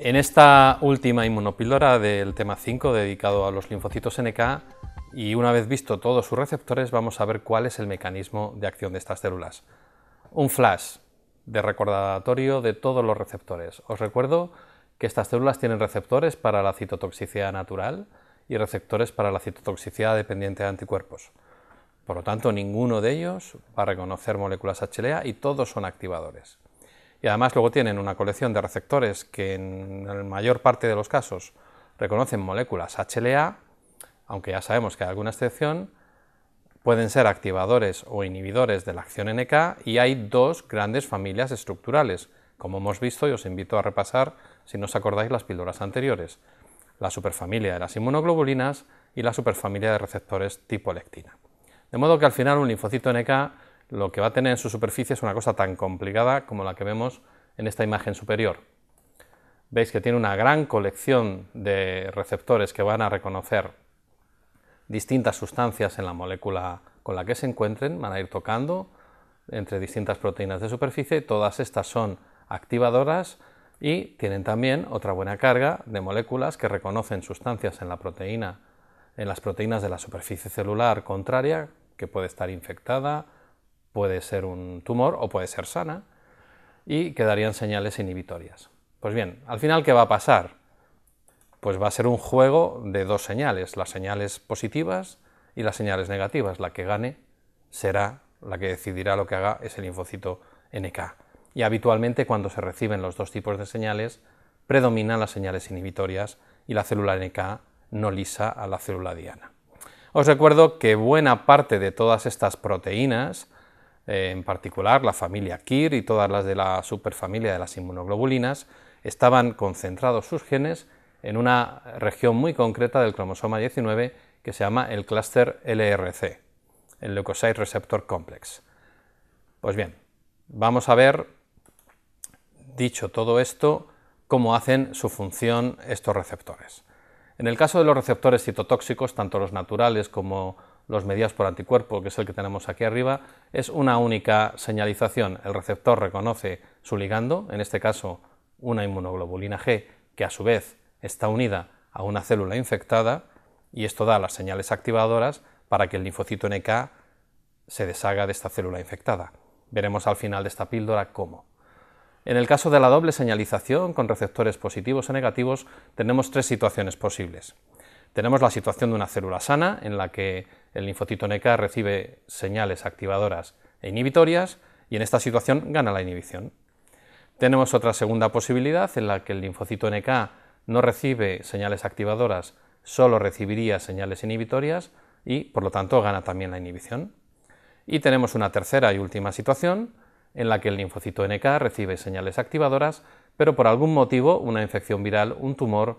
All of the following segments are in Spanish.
En esta última inmunopíldora del tema 5 dedicado a los linfocitos NK y una vez visto todos sus receptores vamos a ver cuál es el mecanismo de acción de estas células. Un flash de recordatorio de todos los receptores. Os recuerdo que estas células tienen receptores para la citotoxicidad natural y receptores para la citotoxicidad dependiente de anticuerpos. Por lo tanto, ninguno de ellos va a reconocer moléculas HLA y todos son activadores. Y además luego tienen una colección de receptores que en la mayor parte de los casos reconocen moléculas HLA, aunque ya sabemos que hay alguna excepción, pueden ser activadores o inhibidores de la acción NK y hay dos grandes familias estructurales, como hemos visto y os invito a repasar si no os acordáis las píldoras anteriores, la superfamilia de las inmunoglobulinas y la superfamilia de receptores tipo lectina. De modo que al final un linfocito NK lo que va a tener en su superficie es una cosa tan complicada como la que vemos en esta imagen superior. Veis que tiene una gran colección de receptores que van a reconocer distintas sustancias en la molécula con la que se encuentren, van a ir tocando entre distintas proteínas de superficie, todas estas son activadoras y tienen también otra buena carga de moléculas que reconocen sustancias en la proteína, en las proteínas de la superficie celular contraria, que puede estar infectada, puede ser un tumor o puede ser sana, y quedarían señales inhibitorias. Pues bien, al final, ¿qué va a pasar? Pues va a ser un juego de dos señales, las señales positivas y las señales negativas. La que gane será la que decidirá lo que haga ese linfocito NK. Y habitualmente cuando se reciben los dos tipos de señales, predominan las señales inhibitorias y la célula NK no lisa a la célula diana. Os recuerdo que buena parte de todas estas proteínas eh, en particular la familia KIR y todas las de la superfamilia de las inmunoglobulinas, estaban concentrados sus genes en una región muy concreta del cromosoma 19 que se llama el clúster LRC, el Leukocyte Receptor Complex. Pues bien, vamos a ver, dicho todo esto, cómo hacen su función estos receptores. En el caso de los receptores citotóxicos, tanto los naturales como los mediados por anticuerpo, que es el que tenemos aquí arriba, es una única señalización. El receptor reconoce su ligando, en este caso una inmunoglobulina G, que a su vez está unida a una célula infectada, y esto da las señales activadoras para que el linfocito NK se deshaga de esta célula infectada. Veremos al final de esta píldora cómo. En el caso de la doble señalización con receptores positivos o negativos, tenemos tres situaciones posibles. Tenemos la situación de una célula sana en la que el linfocito NK recibe señales activadoras e inhibitorias y en esta situación gana la inhibición. Tenemos otra segunda posibilidad en la que el linfocito NK no recibe señales activadoras, solo recibiría señales inhibitorias y por lo tanto gana también la inhibición. Y tenemos una tercera y última situación en la que el linfocito NK recibe señales activadoras, pero por algún motivo, una infección viral, un tumor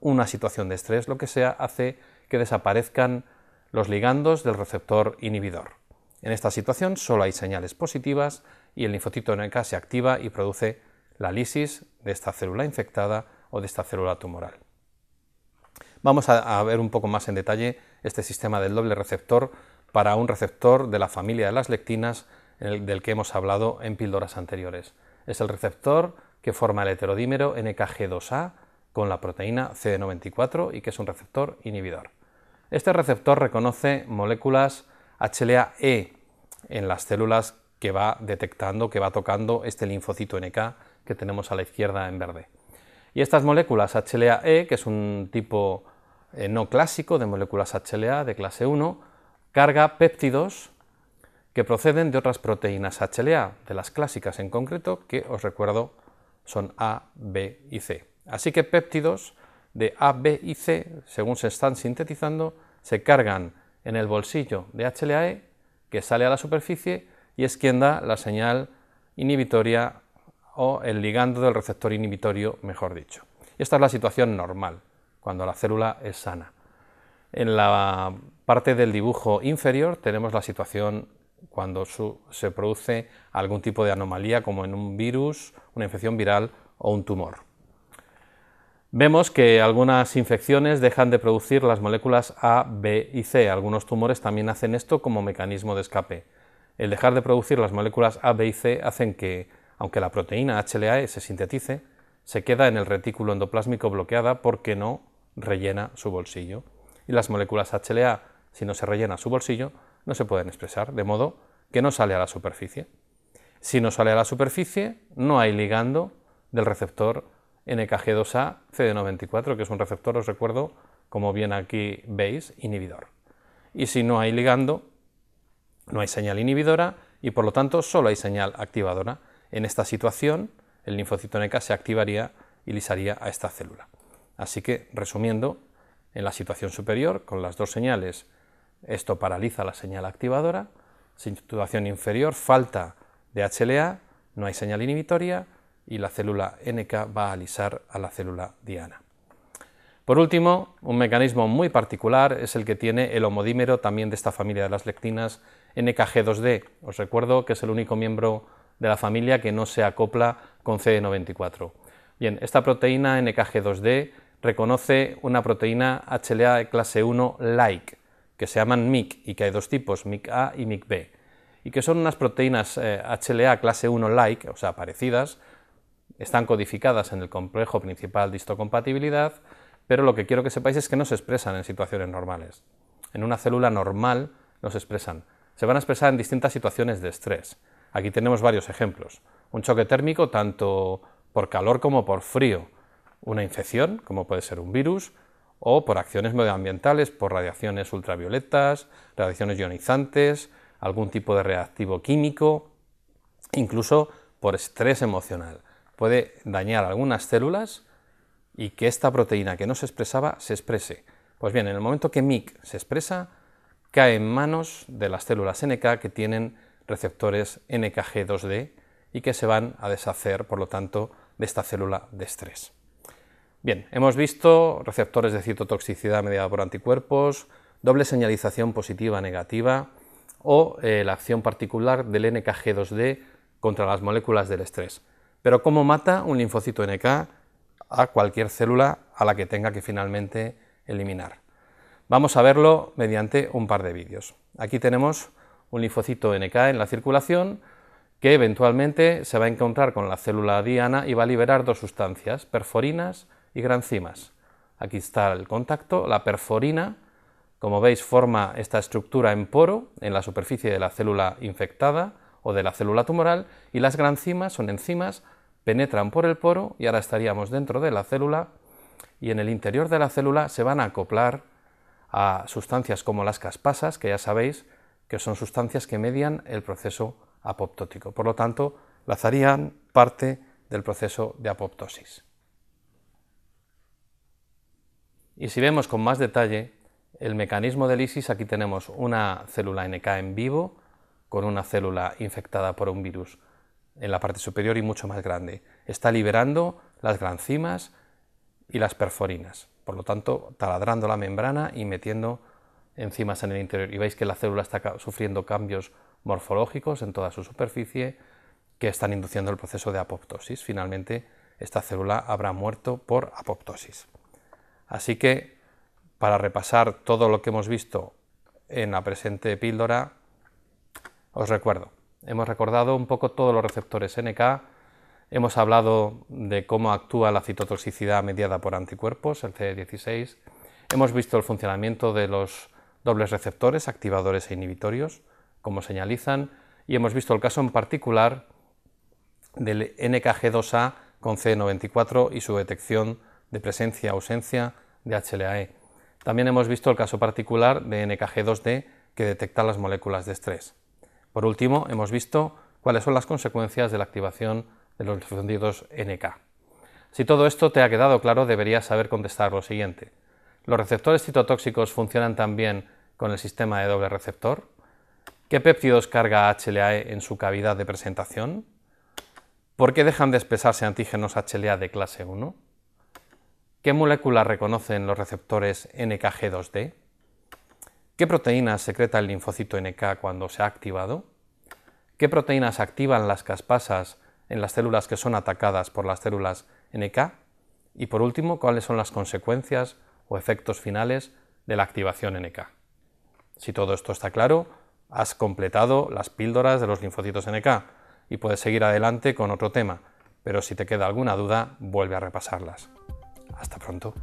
una situación de estrés, lo que sea, hace que desaparezcan los ligandos del receptor inhibidor. En esta situación solo hay señales positivas y el linfocito NK se activa y produce la lisis de esta célula infectada o de esta célula tumoral. Vamos a, ver un poco más en detalle este sistema del doble receptor para un receptor de la familia de las lectinas del que hemos hablado en píldoras anteriores. Es el receptor que forma el heterodímero NKG2A con la proteína CD94 y que es un receptor inhibidor. Este receptor reconoce moléculas HLA-E en las células que va detectando, que va tocando este linfocito NK que tenemos a la izquierda en verde. Y estas moléculas HLA-E, que es un tipo eh, no clásico de moléculas HLA de clase 1, carga péptidos que proceden de otras proteínas HLA, de las clásicas en concreto, que os recuerdo son A, B y C. Así que péptidos de A, B y C, según se están sintetizando, se cargan en el bolsillo de HLAE, que sale a la superficie y es quien da la señal inhibitoria o el ligando del receptor inhibitorio, mejor dicho. Esta es la situación normal, cuando la célula es sana. En la parte del dibujo inferior tenemos la situación cuando se produce algún tipo de anomalía, como en un virus, una infección viral o un tumor. Vemos que algunas infecciones dejan de producir las moléculas A, B y C. Algunos tumores también hacen esto como mecanismo de escape. El dejar de producir las moléculas A, B y C hacen que, aunque la proteína HLA e se sintetice, se queda en el retículo endoplásmico bloqueada porque no rellena su bolsillo. Y las moléculas HLA, e, si no se rellena su bolsillo, no se pueden expresar, de modo que no sale a la superficie. Si no sale a la superficie, no hay ligando del receptor NKG2A e CD94, que es un receptor, os recuerdo, como bien aquí veis, inhibidor. Y si no hay ligando, no hay señal inhibidora y por lo tanto solo hay señal activadora. En esta situación, el linfocito NK se activaría y lisaría a esta célula. Así que, resumiendo, en la situación superior, con las dos señales, esto paraliza la señal activadora. Situación inferior, falta de HLA, no hay señal inhibitoria y la célula NK va a alisar a la célula diana. Por último, un mecanismo muy particular es el que tiene el homodímero también de esta familia de las lectinas NKG2D. Os recuerdo que es el único miembro de la familia que no se acopla con CD94. Bien, esta proteína NKG2D reconoce una proteína HLA de clase 1 like, que se llaman MIC y que hay dos tipos, MICA A y MICB, B, y que son unas proteínas HLA eh, clase 1 like, o sea, parecidas, están codificadas en el complejo principal de histocompatibilidad, pero lo que quiero que sepáis es que no se expresan en situaciones normales. En una célula normal no se expresan. Se van a expresar en distintas situaciones de estrés. Aquí tenemos varios ejemplos. Un choque térmico tanto por calor como por frío. Una infección, como puede ser un virus, o por acciones medioambientales, por radiaciones ultravioletas, radiaciones ionizantes, algún tipo de reactivo químico, incluso por estrés emocional puede dañar algunas células y que esta proteína que no se expresaba se exprese. Pues bien, en el momento que MIC se expresa, cae en manos de las células NK que tienen receptores NKG2D y que se van a deshacer, por lo tanto, de esta célula de estrés. Bien, hemos visto receptores de citotoxicidad mediada por anticuerpos, doble señalización positiva-negativa o eh, la acción particular del NKG2D contra las moléculas del estrés. Pero ¿cómo mata un linfocito NK a cualquier célula a la que tenga que finalmente eliminar? Vamos a verlo mediante un par de vídeos. Aquí tenemos un linfocito NK en la circulación que eventualmente se va a encontrar con la célula diana y va a liberar dos sustancias, perforinas y granzimas. Aquí está el contacto, la perforina, como veis, forma esta estructura en poro en la superficie de la célula infectada o de la célula tumoral y las granzimas son enzimas penetran por el poro y ahora estaríamos dentro de la célula y en el interior de la célula se van a acoplar a sustancias como las caspasas, que ya sabéis que son sustancias que median el proceso apoptótico. Por lo tanto, lazarían parte del proceso de apoptosis. Y si vemos con más detalle el mecanismo de lisis, aquí tenemos una célula NK en vivo con una célula infectada por un virus en la parte superior y mucho más grande. Está liberando las granzimas y las perforinas, por lo tanto, taladrando la membrana y metiendo enzimas en el interior. Y veis que la célula está sufriendo cambios morfológicos en toda su superficie que están induciendo el proceso de apoptosis. Finalmente, esta célula habrá muerto por apoptosis. Así que, para repasar todo lo que hemos visto en la presente píldora, os recuerdo, Hemos recordado un poco todos los receptores NK, hemos hablado de cómo actúa la citotoxicidad mediada por anticuerpos, el CD16, hemos visto el funcionamiento de los dobles receptores, activadores e inhibitorios, como señalizan, y hemos visto el caso en particular del NKG2A con C94 y su detección de presencia-ausencia de HLAE. También hemos visto el caso particular de NKG2D que detecta las moléculas de estrés. Por último, hemos visto cuáles son las consecuencias de la activación de los receptores NK. Si todo esto te ha quedado claro, deberías saber contestar lo siguiente. ¿Los receptores citotóxicos funcionan también con el sistema de doble receptor? ¿Qué péptidos carga HLA en su cavidad de presentación? ¿Por qué dejan de expresarse antígenos HLA de clase 1? ¿Qué moléculas reconocen los receptores NKG2D? ¿Qué proteínas secreta el linfocito NK cuando se ha activado? ¿Qué proteínas activan las caspasas en las células que son atacadas por las células NK? Y por último, ¿cuáles son las consecuencias o efectos finales de la activación NK? Si todo esto está claro, has completado las píldoras de los linfocitos NK y puedes seguir adelante con otro tema, pero si te queda alguna duda, vuelve a repasarlas. Hasta pronto.